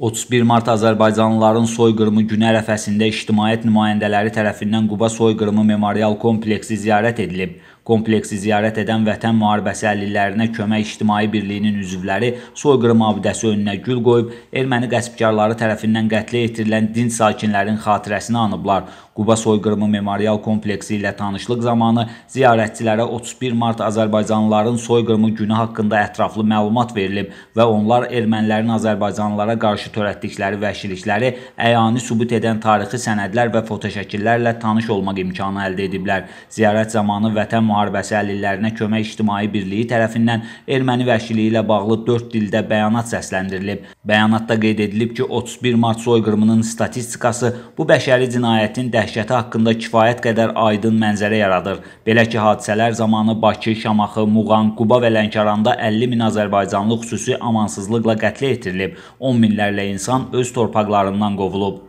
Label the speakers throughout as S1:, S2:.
S1: 31 mart azərbaycanlıların soyqırımı günü ərəfəsində ictimaiyyət nümayəndələri tərəfindən Quba soyqırımı memorial kompleksi ziyarət edilib. Kompleksi ziyarət edən Vətən müharibəsi əlillərinə kömək ictimai birliyinin üzvləri soyqırım abidəsi önünə gül qoyub erməni qəsbkarları tərəfindən qətlə yetirilən dinc sakinlərin xatirəsini anıblar. Quba soyqırımı memorial kompleksi ilə tanışlıq zamanı ziyarətçilərə 31 mart Azərbaycanlıların soyqırımı günü haqqında ətraflı məlumat verilib və onlar ermənilərin Azərbaycanlılara qarşı törətdikləri vəhşilikləri əyani sübut edən tarixi sənədlər və fotoşəkillərlə tanış olmaq imkanı əldə ediblər. Ziyarət zamanı Vətən müharibəsi müharibəsi əlillərinə kömək ictimai birliyi tərəfindən erməni vəhşiliyi ilə bağlı 4 dildə bəyanat səsləndirilib. Bəyanatda qeyd edilib ki, 31 mart soyqırımının statistikası bu bəşəri cinayətin dəhşəti haqqında kifayət qədər aydın mənzərə yaradır. Belə ki, hadisələr zamanı Bakı, Şamaxı, Muğan, Quba və Lənkəranda 50 min azərbaycanlı xüsusi amansızlıqla qətlə yetirilib. 10 minlərlə insan öz torpaqlarından qovulub.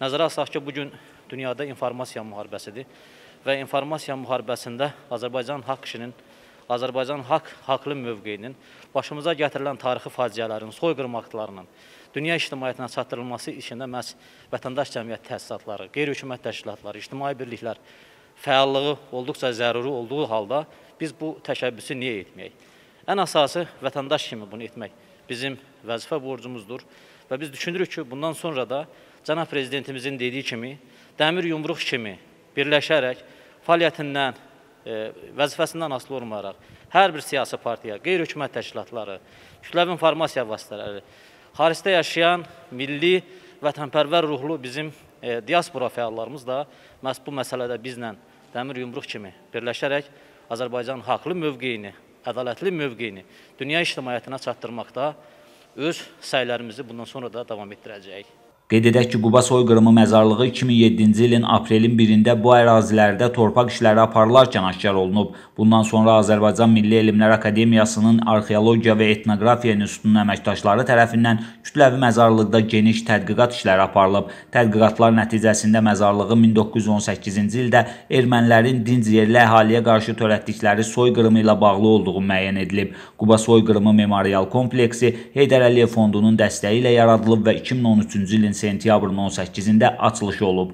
S2: Nəzərə alsaq ki, bu gün dünyada informasiya müharibəsidir və informasiya müharibəsində Azərbaycan haqq işinin, Azərbaycan haqq haqlı mövqeyinin başımıza gətirilən tarixi faciələrin, soyqırım aktlarının dünya ictimaiyyətinə çatdırılması içində məhz vətəndaş cəmiyyət təsisatları, qeyri-hökumət təşkilatları, ictimai birliklər fəallığı olduqca zəruri olduğu halda biz bu təşəbbüsü niyə etməyik? Ən əsası vətəndaş kimi bunu etmək bizim vəzifə borcumuzdur və biz düşünürük ki, bundan sonra da cənab prezidentimizin dediyi kimi dəmir yumruq kimi birləşərək fəaliyyətindən, e, vəzifəsindən asılı olmayaraq hər bir siyasi partiya, qeyri-hökumət təşkilatları, kütləvi informasiya vasitələri, xaricdə yaşayan milli vətənpərvər ruhlu bizim e, diaspora fəallarımız da məhz bu məsələdə bizlə dəmir yumruq kimi birləşərək Azərbaycanın haqlı mövqeyini, ədalətli mövqeyini dünya ictimaiyyətinə çatdırmaqda öz səylərimizi bundan sonra da davam etdirəcəyik.
S1: Qeyd edək ki, Quba soyqırımı məzarlığı 2007-ci ilin aprelin 1-də bu ərazilərdə torpaq işləri aparılarkən aşkar olunub. Bundan sonra Azərbaycan Milli Elmlər Akademiyasının Arxeologiya və Etnoqrafiya İnstitutunun əməkdaşları tərəfindən kütləvi məzarlıqda geniş tədqiqat işləri aparılıb. Tədqiqatlar nəticəsində məzarlığı 1918-ci ildə ermənilərin dinc yerli əhaliyə qarşı törətdikləri soyqırımı ilə bağlı olduğu müəyyən edilib. Quba soyqırımı memorial kompleksi Heydər Əliyev fondunun dəstəyi ilə yaradılıb və 2013-cü ilin sentyabr 18-də açılışı olub.